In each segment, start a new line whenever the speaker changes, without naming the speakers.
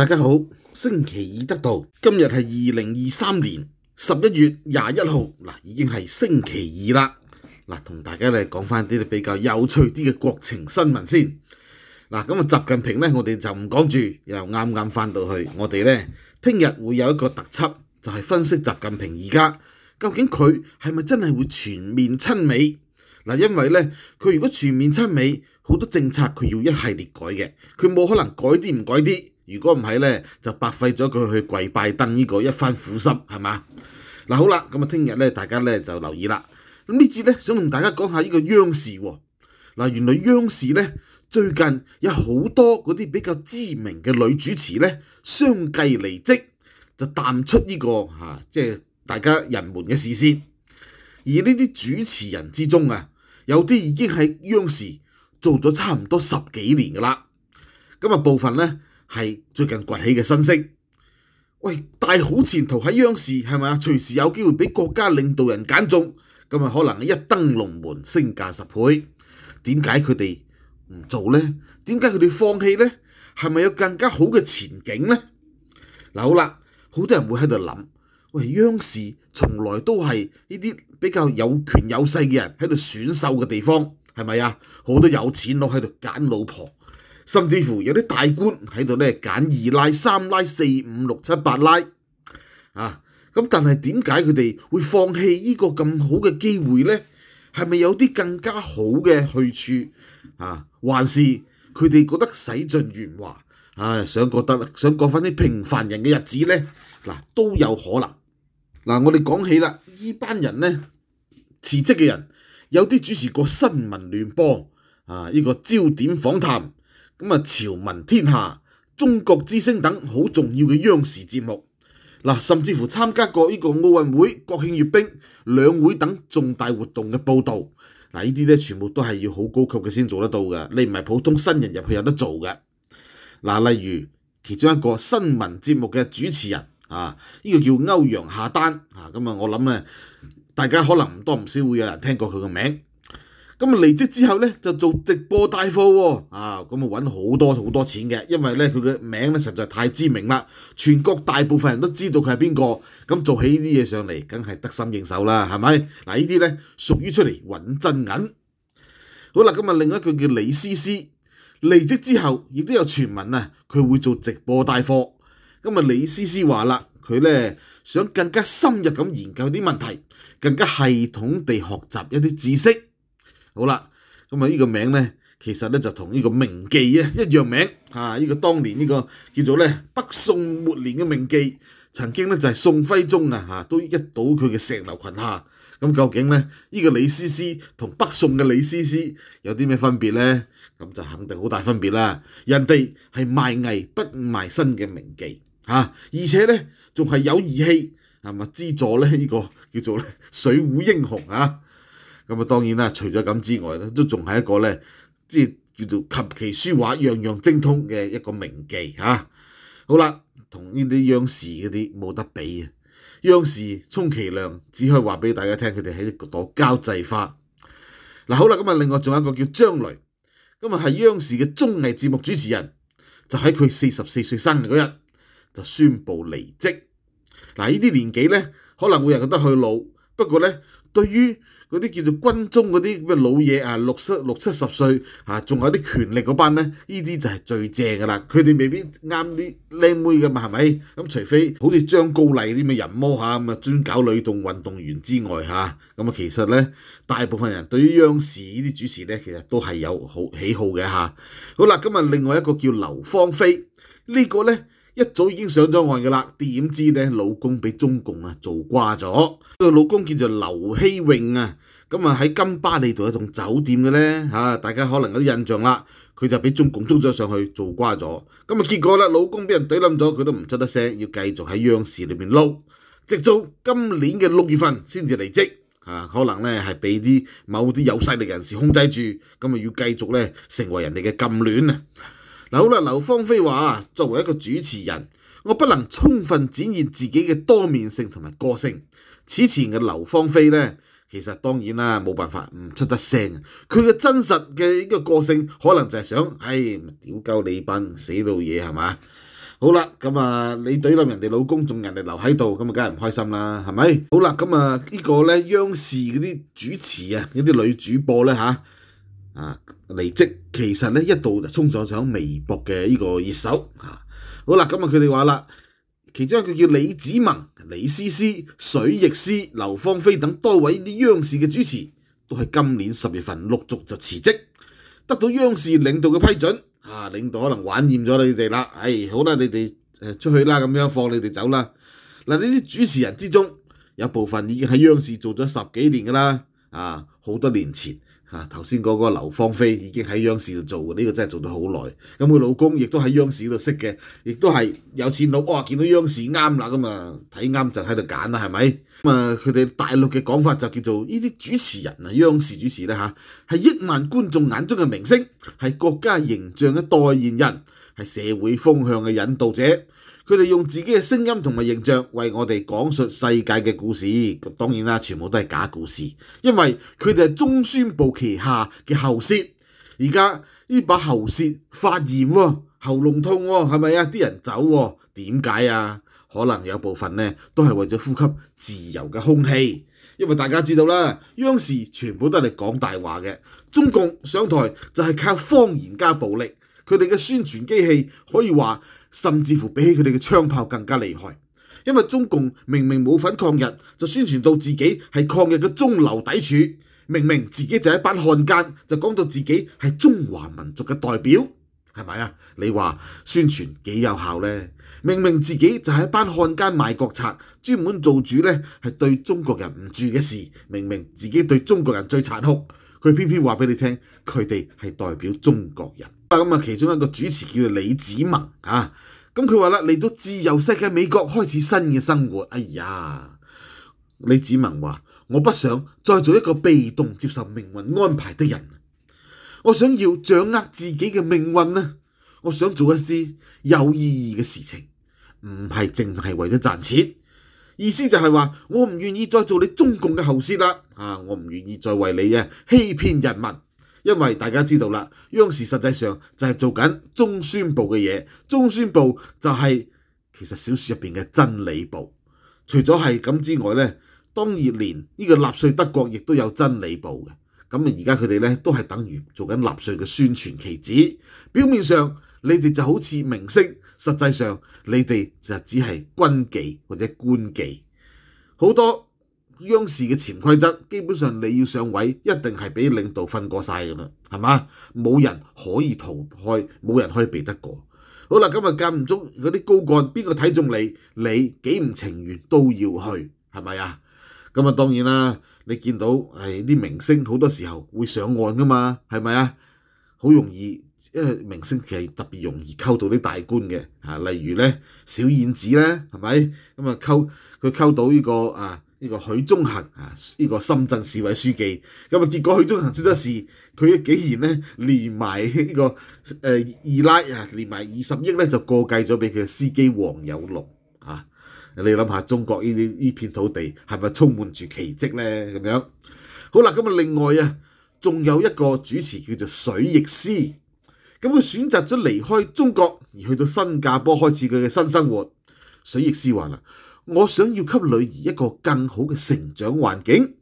大家好，星期二得到今日系二零二三年十一月廿一号，嗱已经系星期二啦。嗱，同大家咧讲翻啲比较有趣啲嘅国情新闻先。嗱，咁啊，习近平咧，我哋就唔讲住，又啱啱翻到去，我哋咧听日会有一个特辑，就系分析习近平而家究竟佢系咪真系会全面亲美嗱？因为咧，佢如果全面亲美，好多政策佢要一系列改嘅，佢冇可能改啲唔改啲。如果唔係咧，就白費咗佢去跪拜登呢個一番苦心，係嘛？嗱，好啦，咁啊，聽日咧，大家咧就留意啦。咁呢節咧，想同大家講下呢個央視喎。嗱，原來央視咧最近有好多嗰啲比較知名嘅女主持咧相繼離職，就淡出呢個嚇，即係大家人們嘅視線。而呢啲主持人之中啊，有啲已經喺央視做咗差唔多十幾年噶啦。咁啊，部分咧。係最近崛起嘅新色，喂大好前途喺央視係咪啊？隨時有機會俾國家領導人揀中，咁啊可能一登龍門升價十倍。點解佢哋唔做呢？點解佢哋放棄呢？係咪有更加好嘅前景呢？嗱好啦，好多人會喺度諗，喂央視從來都係呢啲比較有權有勢嘅人喺度選秀嘅地方，係咪啊？好多有錢佬喺度揀老婆。甚至乎有啲大官喺度咧，揀二拉三拉四五六七八拉啊！咁但係點解佢哋會放棄呢個咁好嘅機會呢？係咪有啲更加好嘅去處啊？還是佢哋覺得使盡圓滑，啊，想覺得想過翻啲平凡人嘅日子呢？嗱，都有可能。嗱，我哋講起啦，呢班人呢，辭職嘅人，有啲主持過新聞聯播啊，依個焦點訪談。咁啊！朝闻天下、中国之声等好重要嘅央视节目，嗱，甚至乎参加过呢个奥运会、国庆阅兵、两会等重大活动嘅报道，嗱，呢啲咧全部都系要好高级嘅先做得到嘅，你唔系普通新人入去有得做嘅。嗱，例如其中一个新闻节目嘅主持人啊，呢个叫欧阳夏丹啊，咁啊，我谂咧，大家可能唔多唔少会有人听过佢嘅名。咁啊！離職之後咧，就做直播帶貨喎，啊！咁啊，揾好多好多錢嘅，因為咧佢嘅名咧實在太知名啦，全國大部分人都知道佢係邊個，咁做起呢啲嘢上嚟，梗係得心應手啦，係咪？嗱，呢啲咧屬於出嚟揾真銀。好啦，咁啊，另一個叫李思思，離職之後，亦都有傳聞啊，佢會做直播帶貨。咁啊，李思思話啦，佢咧想更加深入咁研究啲問題，更加系統地學習一啲知識。好啦，咁啊呢个名咧，其实咧就同呢个名妓啊一样名啊，呢个当年呢个叫做咧北宋末年嘅名妓，曾经咧就系宋徽宗啊吓都一睹佢嘅石榴裙下。咁究竟咧呢个李师师同北宋嘅李师师有啲咩分别咧？咁就肯定好大分别啦。人哋系卖艺不卖身嘅名妓，吓而且咧仲系有义气，系嘛资助咧呢个叫做《水浒英雄》啊。咁啊，當然啦，除咗咁之外咧，都仲係一個咧，即係叫做琴棋書畫樣樣精通嘅一個名記嚇。好啦，同呢啲央視嗰啲冇得比啊！央視充其量只可以話俾大家聽，佢哋喺一個朵交際花嗱。好啦，咁啊，另外仲有一個叫張雷，咁啊係央視嘅綜藝節目主持人，就喺佢四十四歲生日嗰日就宣布離職嗱。呢啲年紀咧可能會有得去老，不過咧對於，嗰啲叫做軍中嗰啲咩老嘢啊，六七六七十歲啊，仲有啲權力嗰班咧，呢啲就係最正㗎啦。佢哋未必啱啲靚妹㗎嘛，係咪？咁除非好似張高麗啲咁嘅人魔嚇，咁啊專搞女動運動員之外嚇，咁啊其實咧，大部分人對於央視呢啲主持咧，其實都係有好喜好嘅嚇。好啦，今日另外一個叫劉芳菲，呢個咧一早已經上咗岸㗎啦，點知咧老公俾中共啊做瓜咗，個老公叫做劉希榮啊。咁啊喺金巴利度一棟酒店嘅咧大家可能有啲印象啦。佢就俾中共捉咗上去做瓜咗。咁啊結果咧老公俾人懟冧咗，佢都唔出得聲，要繼續喺央視裏面撈，直到今年嘅六月份先至離職啊、可能咧係俾啲某啲有勢力人士控制住，咁啊要繼續咧成為人哋嘅禁亂啊嗱。好啦，劉芳菲話作為一個主持人，我不能充分展現自己嘅多面性同埋個性。此前嘅劉芳菲咧。其實當然啦，冇辦法唔出得聲。佢嘅真實嘅呢個個性，可能就係想，唉，屌鳩你斌，死老嘢係嘛？好啦，咁啊，你懟冧人哋老公，仲人哋留喺度，咁啊，梗係唔開心啦，係咪？好啦，咁啊，呢個咧，央視嗰啲主持啊，一啲女主播咧嚇，啊離職，其實咧一度就衝上上微博嘅呢個熱搜嚇。好啦，咁啊，佢哋話啦。其中一个叫李子文、李思思、水亦诗、刘芳菲等多位啲央視嘅主持，都係今年十月份陸續就辭職，得到央視領導嘅批准。啊，領導可能玩厭咗你哋啦，唉，好啦，你哋出去啦，咁樣放你哋走啦。嗱，呢啲主持人之中，有部分已經喺央視做咗十幾年噶啦，啊，好多年前。啊！頭先嗰個劉芳菲已經喺央視度做嘅，呢個真係做到好耐。咁佢老公亦都喺央視度識嘅，亦都係有錢佬。哇！見到央視啱啦，咁啊睇啱就喺度揀啦，係咪？咁啊，佢哋大陸嘅講法就叫做呢啲主持人啊，央視主持咧嚇，係億萬觀眾眼中嘅明星，係國家形象嘅代言人，係社會風向嘅引導者。佢哋用自己嘅聲音同埋形象為我哋講述世界嘅故事，當然啦，全部都係假故事，因為佢哋係中宣部旗下嘅喉舌。而家呢把喉舌發炎喎，喉嚨痛喎，係咪啊？啲人走喎，點解啊？可能有部分呢都係為咗呼吸自由嘅空氣，因為大家知道啦，央視全部都係講大話嘅，中共上台就係靠方言加暴力，佢哋嘅宣傳機器可以話。甚至乎比起佢哋嘅槍炮更加厲害，因為中共明明冇份抗日，就宣傳到自己係抗日嘅中流砥柱，明明自己就係一班漢奸，就講到自己係中華民族嘅代表，係咪啊？你話宣傳幾有效呢？明明自己就係一班漢奸賣國賊，專門做主呢係對中國人唔住嘅事，明明自己對中國人最殘酷，佢偏偏話俾你聽，佢哋係代表中國人。咁啊，其中一个主持叫李子文啊，咁佢话啦，嚟到自由世界美国开始新嘅生活。哎呀，李子文话：，我不想再做一个被动接受命运安排的人，我想要掌握自己嘅命运啊！我想做一啲有意义嘅事情，唔系净系为咗赚钱。意思就系话，我唔愿意再做你中共嘅后事啦，啊，我唔愿意再为你啊欺骗人民。因為大家知道啦，央視實際上就係做緊中宣部嘅嘢，中宣部就係其實小説入面嘅真理部。除咗係咁之外呢，當年連呢個納粹德國亦都有真理部嘅，咁而家佢哋呢，都係等於做緊納粹嘅宣傳旗子。表面上你哋就好似明星，實際上你哋就只係軍紀或者官紀，好多。央視嘅潛規則，基本上你要上位，一定係俾領導分過晒㗎啦，係嘛？冇人可以逃開，冇人可以避得過。好啦，今日間唔中嗰啲高幹，邊個睇中你，你幾唔情願都要去，係咪啊？咁啊，當然啦，你見到係啲明星好多時候會上岸㗎嘛，係咪啊？好容易，因為明星其實特別容易溝到啲大官嘅，啊，例如呢小燕子呢，係咪？咁啊，溝佢溝到呢個啊。呢個許宗衡啊，呢個深圳市委書記，咁啊結果許宗衡出咗事，佢竟然咧連埋呢個誒二奶啊，連埋二十億咧就過繼咗俾佢司機黃有龍啊！你諗下中國呢啲呢片土地係咪充滿住奇蹟咧？咁樣好啦，咁啊另外啊，仲有一個主持叫做水亦思，咁佢選擇咗離開中國而去到新加坡開始佢嘅新生活。水亦思話啦。我想要给女儿一个更好嘅成长环境，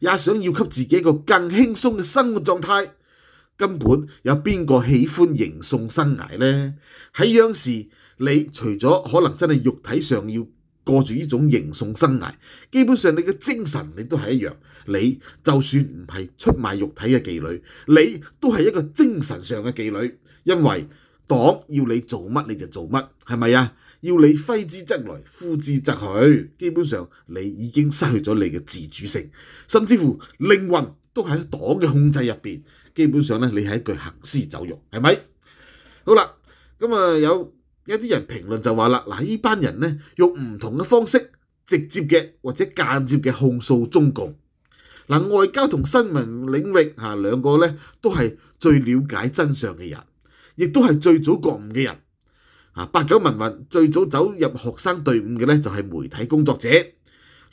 也想要给自己一个更轻松嘅生活状态。根本有边个喜欢迎送生涯呢？喺央视，你除咗可能真系肉体上要过住呢种迎送生涯，基本上你嘅精神你都系一样。你就算唔系出卖肉体嘅妓女，你都系一个精神上嘅妓女，因为党要你做乜你就做乜，系咪啊？要你揮之則來，呼之則去，基本上你已經失去咗你嘅自主性，甚至乎靈魂都喺黨嘅控制入邊。基本上咧，你係一句行屍走肉，係咪？好啦，咁啊，有一啲人評論就話啦，嗱，呢班人咧用唔同嘅方式，直接嘅或者間接嘅控訴中共。嗱，外交同新聞領域啊，兩個咧都係最了解真相嘅人，亦都係最早覺悟嘅人。啊！八九民運最早走入學生隊伍嘅咧，就係媒體工作者。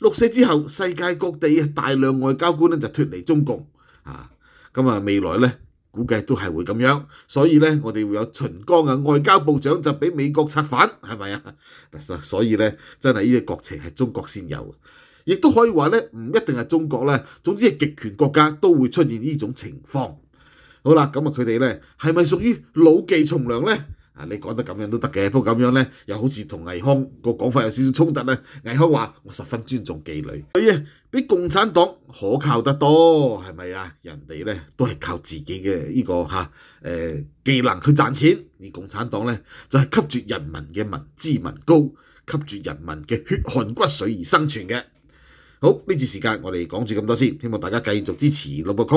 六四之後，世界各地大量外交官咧就脱離中共啊，咁啊未來咧估計都係會咁樣。所以咧，我哋會有秦剛啊外交部長就俾美國策反，係咪啊？所以咧真係呢啲國情係中國先有，亦都可以話咧唔一定係中國咧，總之極權國家都會出現呢種情況。好啦，咁啊佢哋咧係咪屬於老技從良咧？啊！你講得咁樣都得嘅，不過咁樣咧又好似同魏康個講法有少少衝突啊！魏康話我十分尊重妓女，所以比共產黨可靠得多，係咪啊？人哋咧都係靠自己嘅呢個嚇誒技能去賺錢，而共產黨咧就係吸住人民嘅民脂民膏，吸住人民嘅血汗骨髓而生存嘅。好呢次时间我哋講住咁多先，希望大家继续支持六部曲。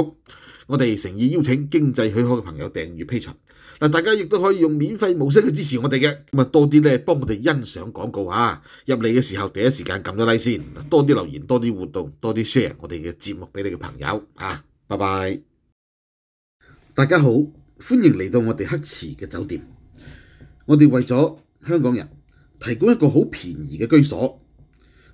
我哋诚意邀请经济许可嘅朋友订阅披群。嗱，大家亦都可以用免费模式去支持我哋嘅。咁啊，多啲咧，帮我哋欣赏广告啊！入嚟嘅时候第一时间撳咗拉先，多啲留言，多啲活动，多啲 share 我哋嘅节目俾你嘅朋友啊！拜拜。大家好，欢迎嚟到我哋黑池嘅酒店。我哋为咗香港人提供一个好便宜嘅居所。